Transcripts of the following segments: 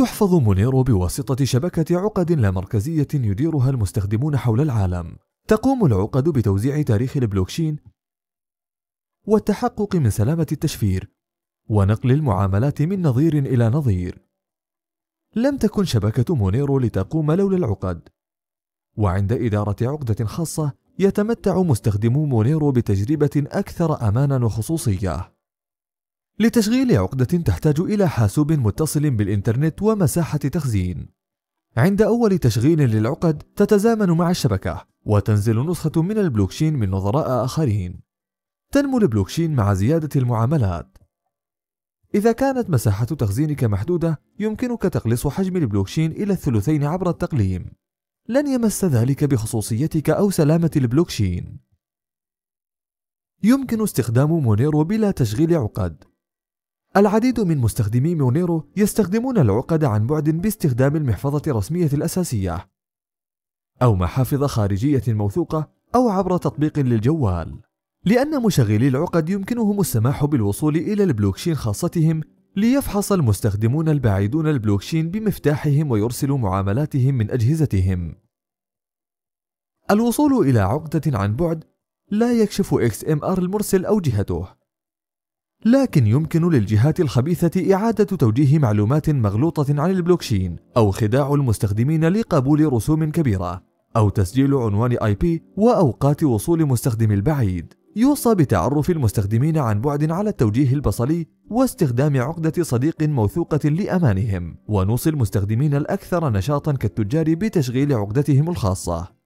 تحفظ مونيرو بواسطة شبكة عقد لا مركزية يديرها المستخدمون حول العالم تقوم العقد بتوزيع تاريخ البلوكشين والتحقق من سلامة التشفير ونقل المعاملات من نظير إلى نظير لم تكن شبكة مونيرو لتقوم لولا العقد وعند إدارة عقدة خاصة يتمتع مستخدمو مونيرو بتجربة أكثر أمانا وخصوصية لتشغيل عقدة تحتاج إلى حاسوب متصل بالإنترنت ومساحة تخزين. عند أول تشغيل للعقد تتزامن مع الشبكة وتنزل نسخة من البلوكشين من نظراء آخرين. تنمو البلوكشين مع زيادة المعاملات. إذا كانت مساحة تخزينك محدودة يمكنك تقليص حجم البلوكشين إلى الثلثين عبر التقليم. لن يمس ذلك بخصوصيتك أو سلامة البلوكشين. يمكن استخدام مونيرو بلا تشغيل عقد العديد من مستخدمي مونيرو يستخدمون العقد عن بعد باستخدام المحفظة الرسمية الأساسية أو محافظ خارجية موثوقة أو عبر تطبيق للجوال لأن مشغلي العقد يمكنهم السماح بالوصول إلى البلوكشين خاصتهم ليفحص المستخدمون البعيدون البلوكشين بمفتاحهم ويرسلوا معاملاتهم من أجهزتهم الوصول إلى عقدة عن بعد لا يكشف XMR المرسل أو جهته لكن يمكن للجهات الخبيثة إعادة توجيه معلومات مغلوطة عن البلوكشين أو خداع المستخدمين لقبول رسوم كبيرة أو تسجيل عنوان آي بي وأوقات وصول مستخدم البعيد يوصى بتعرف المستخدمين عن بعد على التوجيه البصري واستخدام عقدة صديق موثوقة لأمانهم ونوصي المستخدمين الأكثر نشاطا كالتجار بتشغيل عقدتهم الخاصة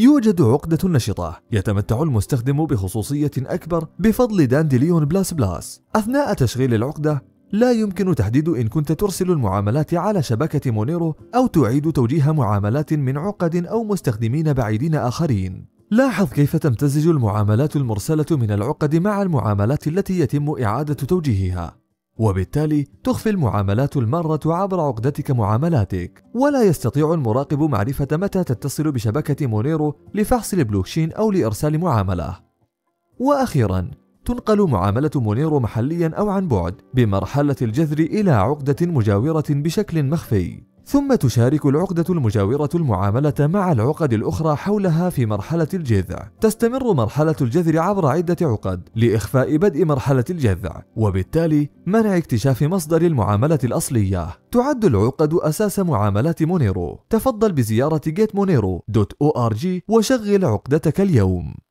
يوجد عقدة نشطة يتمتع المستخدم بخصوصية أكبر بفضل دانديليون بلاس بلاس أثناء تشغيل العقدة لا يمكن تحديد إن كنت ترسل المعاملات على شبكة مونيرو أو تعيد توجيه معاملات من عقد أو مستخدمين بعيدين آخرين لاحظ كيف تمتزج المعاملات المرسلة من العقد مع المعاملات التي يتم إعادة توجيهها وبالتالي تخفي المعاملات المارة عبر عقدتك معاملاتك ولا يستطيع المراقب معرفة متى تتصل بشبكة مونيرو لفحص البلوكشين أو لإرسال معاملة وأخيرا تنقل معاملة مونيرو محليا أو عن بعد بمرحلة الجذر إلى عقدة مجاورة بشكل مخفي ثم تشارك العقدة المجاورة المعاملة مع العقد الأخرى حولها في مرحلة الجذع تستمر مرحلة الجذر عبر عدة عقد لإخفاء بدء مرحلة الجذع وبالتالي منع اكتشاف مصدر المعاملة الأصلية تعد العقد أساس معاملات مونيرو تفضل بزيارة getmonero.org وشغل عقدتك اليوم